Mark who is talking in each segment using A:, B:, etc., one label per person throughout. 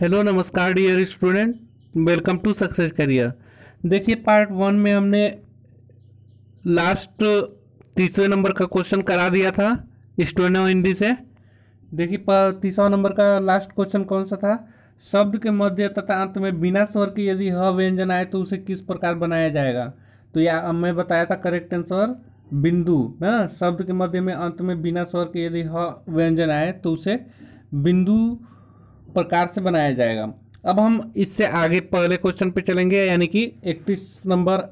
A: Hello नमस्कार dear student welcome to success career देखिए part one में हमने लास्ट तीसरे नंबर का क्वेश्चन करा दिया था स्टोनो हिंदी से देखिए तीसरा नंबर का लास्ट क्वेश्चन कौन सा था शब्द के मध्य तथा अंत में बिना स्वर के यदि ह व्यंजन आए तो उसे किस प्रकार बनाया जाएगा तो या मैं बताया था करेक्ट आंसर बिंदु ना हाँ? शब्द के मध्य में अंत में बिना स्वर के यदि ह व्यंजन आए तो उसे बिंदु प्रकार से बनाया जाएगा अब हम इससे आगे पहले क्वेश्चन पे चलेंगे यानी कि 31 नंबर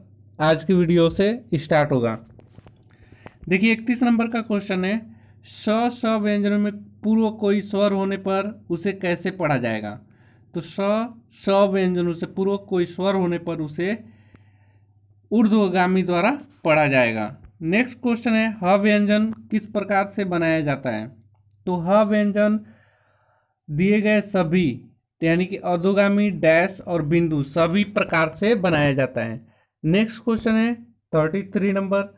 A: आज की वीडियो से स्टार्ट होगा देखिए 31 नंबर का क्वेश्चन है स स व्यंजनों में पूर्व कोई स्वर होने पर उसे कैसे पढ़ा जाएगा तो स स व्यंजनों से पूर्व कोई स्वर होने पर उसे ऊर्ध्वगामी द्वारा पढ़ा जाएगा नेक्स्ट क्वेश्चन है ह व्यंजन किस प्रकार से बनाया जाता है तो ह व्यंजन दिए गए सभी यानी कि अधोगामी डैश और बिंदु सभी प्रकार से बनाया जाता है नेक्स्ट क्वेश्चन है थर्टी थ्री नंबर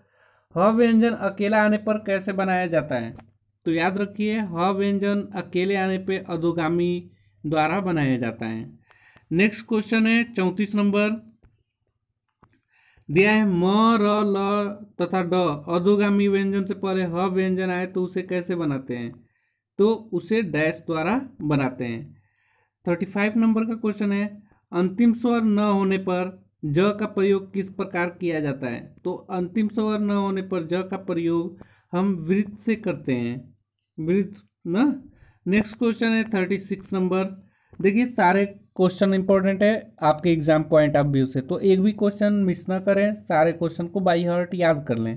A: ह व्यंजन अकेला आने पर कैसे बनाया जाता है तो याद रखिए ह व्यंजन अकेले आने पर अधोगामी द्वारा बनाया जाता है नेक्स्ट क्वेश्चन है चौंतीस नंबर दिया है म र ल तथा ड अधोगामी व्यंजन से पहले ह व्यंजन आए तो उसे कैसे बनाते हैं तो उसे डैश द्वारा बनाते हैं थर्टी फाइव नंबर का क्वेश्चन है अंतिम स्वर न होने पर ज का प्रयोग किस प्रकार किया जाता है तो अंतिम स्वर न होने पर ज का प्रयोग हम वृत्त से करते हैं वृत्त न नेक्स्ट क्वेश्चन है थर्टी सिक्स नंबर देखिए सारे क्वेश्चन इंपॉर्टेंट है आपके एग्जाम पॉइंट ऑफ व्यू से तो एक भी क्वेश्चन मिस ना करें सारे क्वेश्चन को बाई हार्ट याद कर लें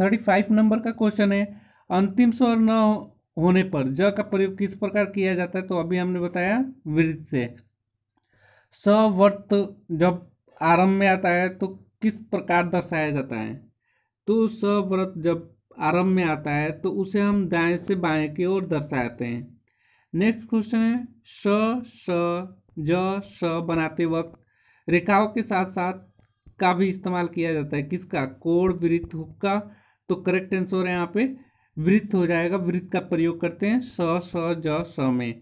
A: थर्टी फाइव नंबर का क्वेश्चन है अंतिम स्वर न होने पर ज का प्रयोग किस प्रकार किया जाता है तो अभी हमने बताया वृत्त से सवर्त जब आरंभ में आता है तो किस प्रकार दर्शाया जाता है तो व्रत जब आरंभ में आता है तो उसे हम दाएं से बाएं की ओर दर्शाते हैं नेक्स्ट क्वेश्चन है स स ज स बनाते वक्त रेखाओं के साथ साथ का भी इस्तेमाल किया जाता है किसका कोड वृत्त हुक्का तो करेक्ट आंसर है यहाँ पे वृत्त हो जाएगा वृत्त का प्रयोग करते हैं स स ज स में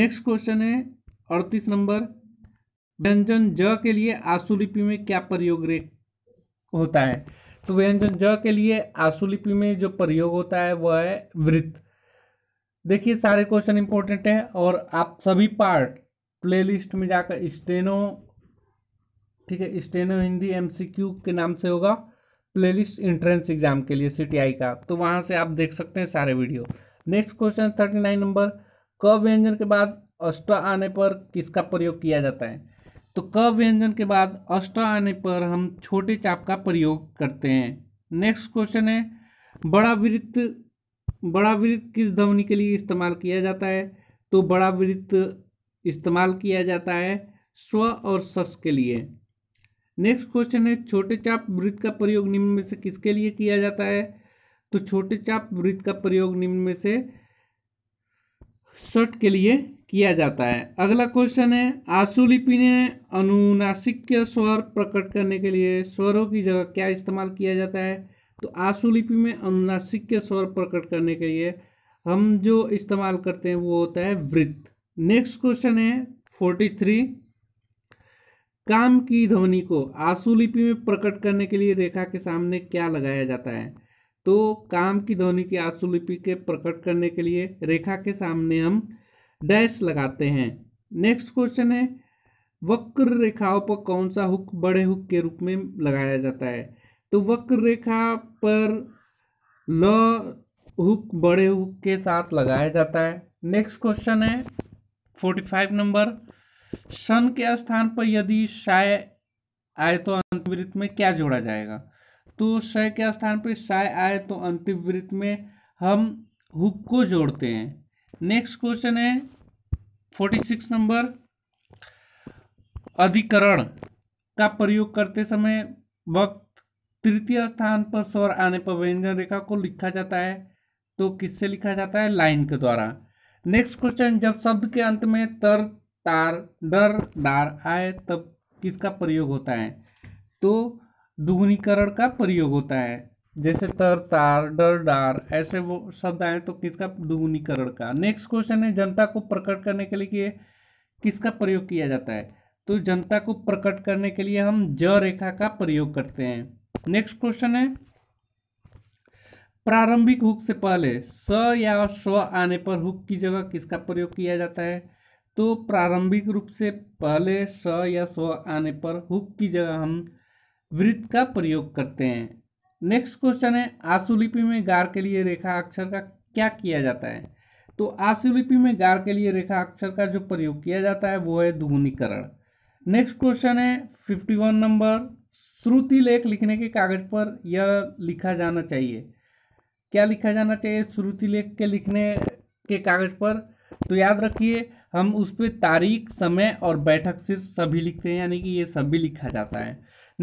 A: नेक्स्ट क्वेश्चन है अड़तीस नंबर व्यंजन ज के लिए आंसू लिपि में क्या प्रयोग होता है तो व्यंजन ज के लिए आंसू लिपि में जो प्रयोग होता है वह है वृत्त देखिए सारे क्वेश्चन इंपॉर्टेंट है और आप सभी पार्ट प्लेलिस्ट में जाकर स्टेनो ठीक है स्टेनो हिंदी एमसीक्यू के नाम से होगा प्लेलिस्ट इंट्रेंस एग्जाम के लिए सीटीआई का तो वहाँ से आप देख सकते हैं सारे video next question thirty nine number क व्यंजन के बाद अष्ट आने पर किसका प्रयोग किया जाता है तो क व्यंजन के बाद अष्ट आने पर हम छोटे चाप का प्रयोग करते हैं नेक्स्ट क्वेश्चन है बड़ा वृत्त बड़ा वृत्त किस ध्वनि के लिए इस्तेमाल किया जाता है तो बड़ा वृत्त इस्तेमाल किया जाता है स्व और सस के लिए नेक्स्ट क्वेश्चन है छोटे चाप वृत्त का प्रयोग निम्न में से किसके लिए किया जाता है तो छोटे चाप वृत्त का प्रयोग निम्न में से शर्ट के लिए किया जाता है अगला क्वेश्चन है आंसू लिपि ने अनुनासिक स्वर प्रकट करने के लिए स्वरों की जगह क्या इस्तेमाल किया जाता है तो आंसू लिपि में अनुनासिक स्वर प्रकट करने के लिए हम जो इस्तेमाल करते हैं वो होता है वृत्त नेक्स्ट क्वेश्चन है फोर्टी थ्री काम की ध्वनि को आंसू लिपि में प्रकट करने के लिए रेखा के सामने क्या लगाया जाता है तो काम की ध्वनि की आंसू लिपि के प्रकट करने के लिए रेखा के सामने हम डैश लगाते हैं नेक्स्ट क्वेश्चन है वक्र रेखाओं पर कौन सा हुक बड़े हुक के रूप में लगाया जाता है तो वक्र रेखा पर ल हुक बड़े हुक के साथ लगाया जाता है नेक्स्ट क्वेश्चन है फोर्टी फाइव नंबर सन के स्थान पर यदि साय आए तो अंतिम वृत्त में क्या जोड़ा जाएगा तो सय के स्थान पर साय आए तो अंतिम वृत्त में हम हुक को जोड़ते हैं नेक्स्ट क्वेश्चन है फोर्टी सिक्स नंबर अधिकरण का प्रयोग करते समय वक्त तृतीय स्थान पर स्वर आने पर व्यंजन रेखा को लिखा जाता है तो किससे लिखा जाता है लाइन के द्वारा नेक्स्ट क्वेश्चन जब शब्द के अंत में तर तार डर डार आए तब किसका प्रयोग होता है तो दुगुनीकरण का प्रयोग होता है जैसे तर तार डर डार ऐसे वो शब्द आए तो किसका दुगुनीकरण का नेक्स्ट क्वेश्चन है जनता को प्रकट करने के लिए किसका प्रयोग किया जाता है तो जनता को प्रकट करने के लिए हम ज रेखा का प्रयोग करते हैं नेक्स्ट क्वेश्चन है प्रारंभिक हुक से पहले स या स्व आने पर हुक की जगह किसका प्रयोग किया जाता है तो प्रारंभिक रूप से पहले स या स्व आने पर हुक की जगह हम वृत्त का प्रयोग करते हैं नेक्स्ट क्वेश्चन है आशुलिपि में गार के लिए रेखा अक्षर का क्या किया जाता है तो आशुलिपि में गार के लिए रेखा अक्षर का जो प्रयोग किया जाता है वो है दुगुनीकरण नेक्स्ट क्वेश्चन है फिफ्टी वन नंबर श्रुति लेख लिखने के कागज पर यह लिखा जाना चाहिए क्या लिखा जाना चाहिए श्रुति लेख के लिखने के कागज पर तो याद रखिए हम उस पर तारीख समय और बैठक से सभी लिखते हैं यानी कि ये सभी लिखा जाता है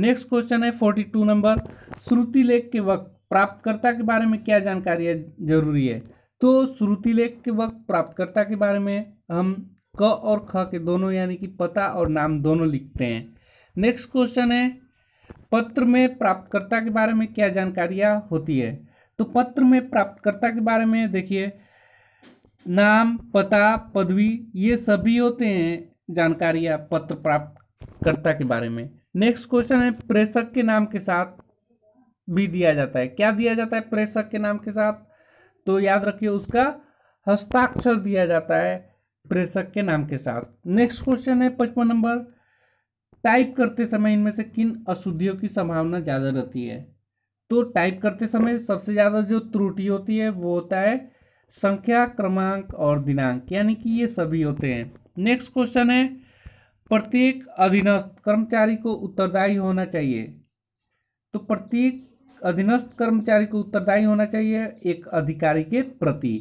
A: नेक्स्ट क्वेश्चन है फोर्टी टू नंबर श्रुति लेख के वक्त प्राप्तकर्ता के बारे में क्या जानकारी है जरूरी है तो श्रुति लेख के वक्त प्राप्तकर्ता के बारे में हम क और ख के दोनों यानी कि पता और नाम दोनों लिखते हैं नेक्स्ट क्वेश्चन है पत्र में प्राप्तकर्ता के बारे में क्या जानकारियाँ होती है तो पत्र में प्राप्तकर्ता के बारे में देखिए नाम पता पदवी ये सभी होते हैं जानकारी या पत्र प्राप्तकर्ता के बारे में नेक्स्ट क्वेश्चन है प्रेषक के नाम के साथ भी दिया जाता है क्या दिया जाता है प्रेषक के नाम के साथ तो याद रखिए उसका हस्ताक्षर दिया जाता है प्रेषक के नाम के साथ नेक्स्ट क्वेश्चन है पचपन नंबर टाइप करते समय इनमें से किन अशुद्धियों की संभावना ज़्यादा रहती है तो टाइप करते समय सबसे ज़्यादा जो त्रुटि होती है वो होता है संख्या क्रमांक और दिनांक यानी कि ये सभी होते हैं नेक्स्ट क्वेश्चन है प्रत्येक अधीनस्थ कर्मचारी को उत्तरदायी होना चाहिए तो प्रत्येक अधीनस्थ कर्मचारी को उत्तरदायी होना चाहिए एक अधिकारी के प्रति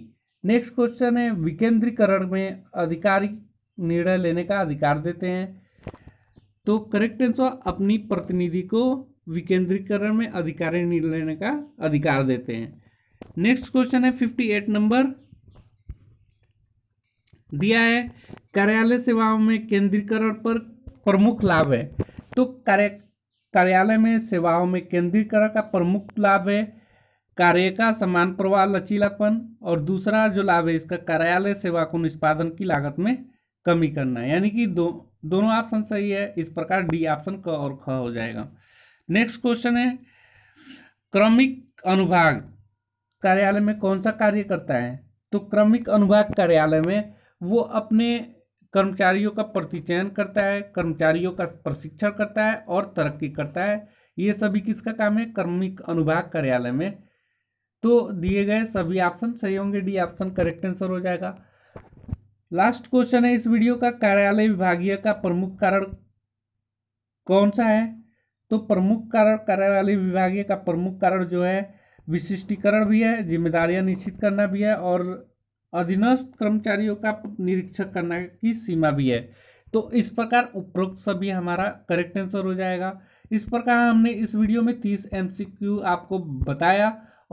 A: नेक्स्ट क्वेश्चन है विकेंद्रीकरण में अधिकारी निर्णय लेने का अधिकार देते हैं तो करेक्ट आंसर अपनी प्रतिनिधि को विकेंद्रीकरण में अधिकारी निर्णय लेने का अधिकार देते हैं नेक्स्ट क्वेश्चन है फिफ्टी एट नंबर दिया है कार्यालय सेवाओं में केंद्रीकरण पर प्रमुख लाभ है तो कार्य कार्यालय में सेवाओं में केंद्रीकरण का प्रमुख लाभ है कार्य का समान प्रवाह लचीलापन और दूसरा जो लाभ है इसका कार्यालय सेवा को निष्पादन की लागत में कमी करना यानी कि दो दोनों ऑप्शन सही है इस प्रकार डी ऑप्शन क और ख हो जाएगा नेक्स्ट क्वेश्चन है क्रमिक अनुभाग कार्यालय में कौन सा कार्य करता है तो क्रमिक अनुभाग कार्यालय में वो अपने कर्मचारियों का प्रतिचयन करता है कर्मचारियों का प्रशिक्षण करता है और तरक्की करता है ये सभी किसका काम है क्रमिक अनुभाग कार्यालय में तो दिए गए सभी ऑप्शन सही होंगे डी ऑप्शन करेक्ट आंसर हो जाएगा लास्ट क्वेश्चन है इस वीडियो का कार्यालय विभागीय का प्रमुख कारण कौन सा है तो प्रमुख कारण कार्यालय विभागीय का प्रमुख कारण जो है विशिष्टीकरण भी है जिम्मेदारियां निश्चित करना भी है और अधीनस्थ कर्मचारियों का निरीक्षक करना की सीमा भी है तो इस प्रकार उपरोक्त सभी हमारा करेक्ट आंसर हो जाएगा इस प्रकार हमने इस वीडियो में तीस एम आपको बताया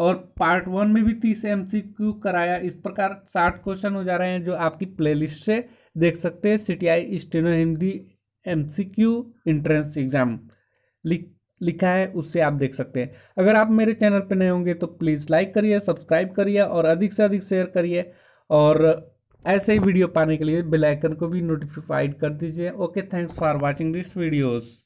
A: और पार्ट वन में भी तीस एम कराया इस प्रकार साठ क्वेश्चन हो जा रहे हैं जो आपकी प्लेलिस्ट से देख सकते हैं C T I steno Hindi M C Q entrance exam लिख लिखा है उससे आप देख सकते हैं अगर आप मेरे चैनल पर नए होंगे तो प्लीज़ लाइक करिए सब्सक्राइब करिए और अधिक से अधिक शेयर करिए और ऐसे ही वीडियो पाने के लिए बेल आइकन को भी नोटिफाइड कर दीजिए okay thanks for watching this videos